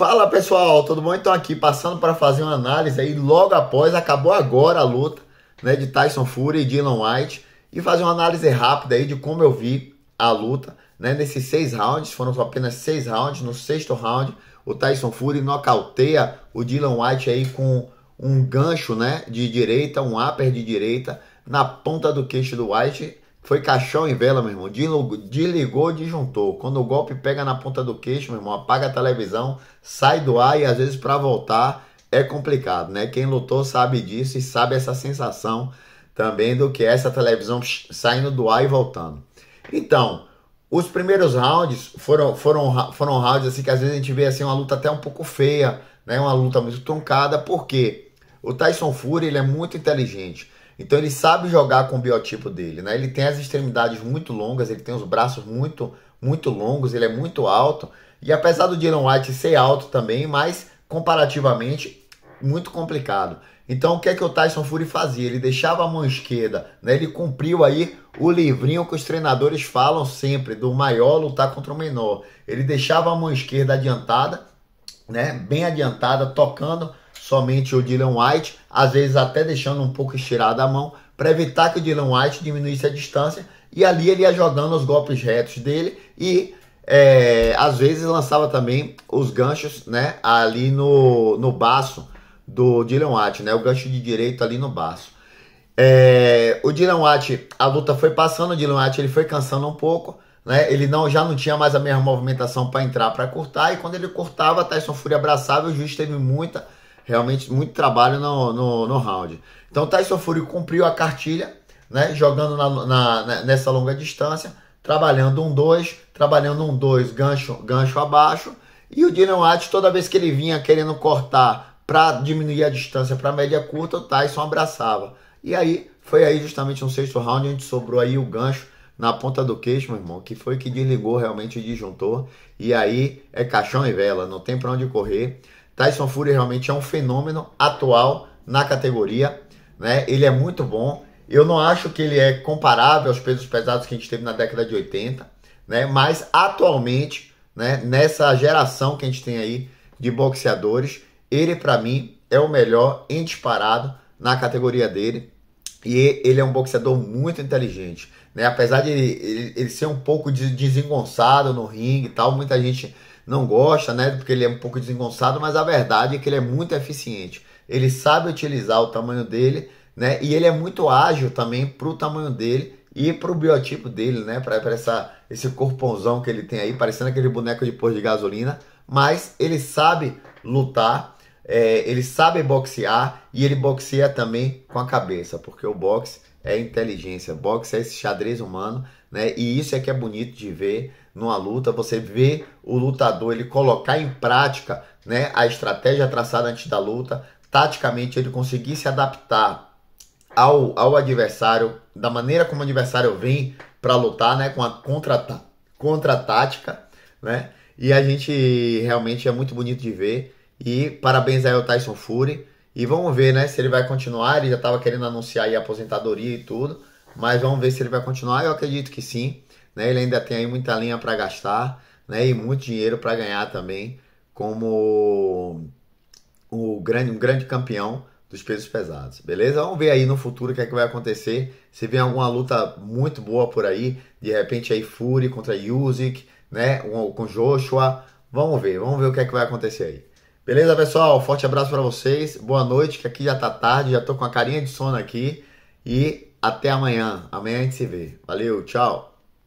Fala pessoal, tudo bom? Então aqui passando para fazer uma análise aí logo após acabou agora a luta, né, de Tyson Fury e Dylan White e fazer uma análise rápida aí de como eu vi a luta, né, nesses seis rounds, foram apenas seis rounds, no sexto round o Tyson Fury nocauteia o Dylan White aí com um gancho, né, de direita, um upper de direita na ponta do queixo do White foi caixão e vela, meu irmão. Desligou, desjuntou. Quando o golpe pega na ponta do queixo, meu irmão, apaga a televisão, sai do ar e às vezes para voltar é complicado, né? Quem lutou sabe disso e sabe essa sensação também do que é essa televisão saindo do ar e voltando. Então, os primeiros rounds foram, foram, foram rounds assim que às vezes a gente vê assim uma luta até um pouco feia, né? Uma luta muito truncada, porque o Tyson Fury ele é muito inteligente. Então ele sabe jogar com o biotipo dele, né? Ele tem as extremidades muito longas, ele tem os braços muito muito longos, ele é muito alto. E apesar do Dylan White ser alto também, mas comparativamente muito complicado. Então o que é que o Tyson Fury fazia? Ele deixava a mão esquerda, né? Ele cumpriu aí o livrinho que os treinadores falam sempre do maior lutar contra o menor. Ele deixava a mão esquerda adiantada, né? Bem adiantada, tocando somente o Dylan White, às vezes até deixando um pouco estirada a mão, para evitar que o Dylan White diminuísse a distância e ali ele ia jogando os golpes retos dele e é, às vezes lançava também os ganchos né, ali no, no baço do Dylan White, né, o gancho de direito ali no baço. É, o Dylan White, a luta foi passando, o Dylan White ele foi cansando um pouco, né, ele não, já não tinha mais a mesma movimentação para entrar, para cortar, e quando ele cortava, Tyson Fury abraçava, o juiz teve muita realmente muito trabalho no, no, no round. Então Tyson Fury cumpriu a cartilha, né? Jogando na, na né, nessa longa distância, trabalhando um dois trabalhando um dois gancho, gancho abaixo. E o Dylan White, toda vez que ele vinha querendo cortar para diminuir a distância para média curta, o Tyson abraçava. E aí foi aí justamente um sexto round onde sobrou aí o gancho na ponta do queixo, meu irmão, que foi que desligou realmente o disjuntor. E aí é caixão e vela, não tem para onde correr. Tyson Fury realmente é um fenômeno atual na categoria, né? Ele é muito bom. Eu não acho que ele é comparável aos pesos pesados que a gente teve na década de 80, né? Mas atualmente, né, nessa geração que a gente tem aí de boxeadores, ele para mim é o melhor em disparado na categoria dele. E ele é um boxeador muito inteligente, né? Apesar de ele, ele, ele ser um pouco desengonçado no ringue e tal, muita gente não gosta, né? Porque ele é um pouco desengonçado, mas a verdade é que ele é muito eficiente. Ele sabe utilizar o tamanho dele, né? E ele é muito ágil também para o tamanho dele e para o biotipo dele, né? Para esse corpãozão que ele tem aí, parecendo aquele boneco de pôr de gasolina. Mas ele sabe lutar, é, ele sabe boxear e ele boxeia também com a cabeça, porque o boxe é inteligência, boxe é esse xadrez humano, né? E isso é que é bonito de ver numa luta, você vê o lutador ele colocar em prática né, a estratégia traçada antes da luta, taticamente ele conseguir se adaptar ao, ao adversário, da maneira como o adversário vem para lutar, né, com a contra-tática, contra né, e a gente realmente é muito bonito de ver, e parabéns aí ao Tyson Fury, e vamos ver, né, se ele vai continuar, ele já estava querendo anunciar aí a aposentadoria e tudo, mas vamos ver se ele vai continuar. Eu acredito que sim. Né? Ele ainda tem aí muita linha para gastar né? e muito dinheiro para ganhar também, como o grande, um grande campeão dos pesos pesados, beleza? Vamos ver aí no futuro o que é que vai acontecer. Se vem alguma luta muito boa por aí, de repente aí Fury contra Yusik, né? Um, com Joshua. Vamos ver, vamos ver o que é que vai acontecer aí. Beleza, pessoal? Forte abraço para vocês. Boa noite, que aqui já tá tarde, já tô com a carinha de sono aqui e até amanhã. Amanhã a gente se vê. Valeu, tchau.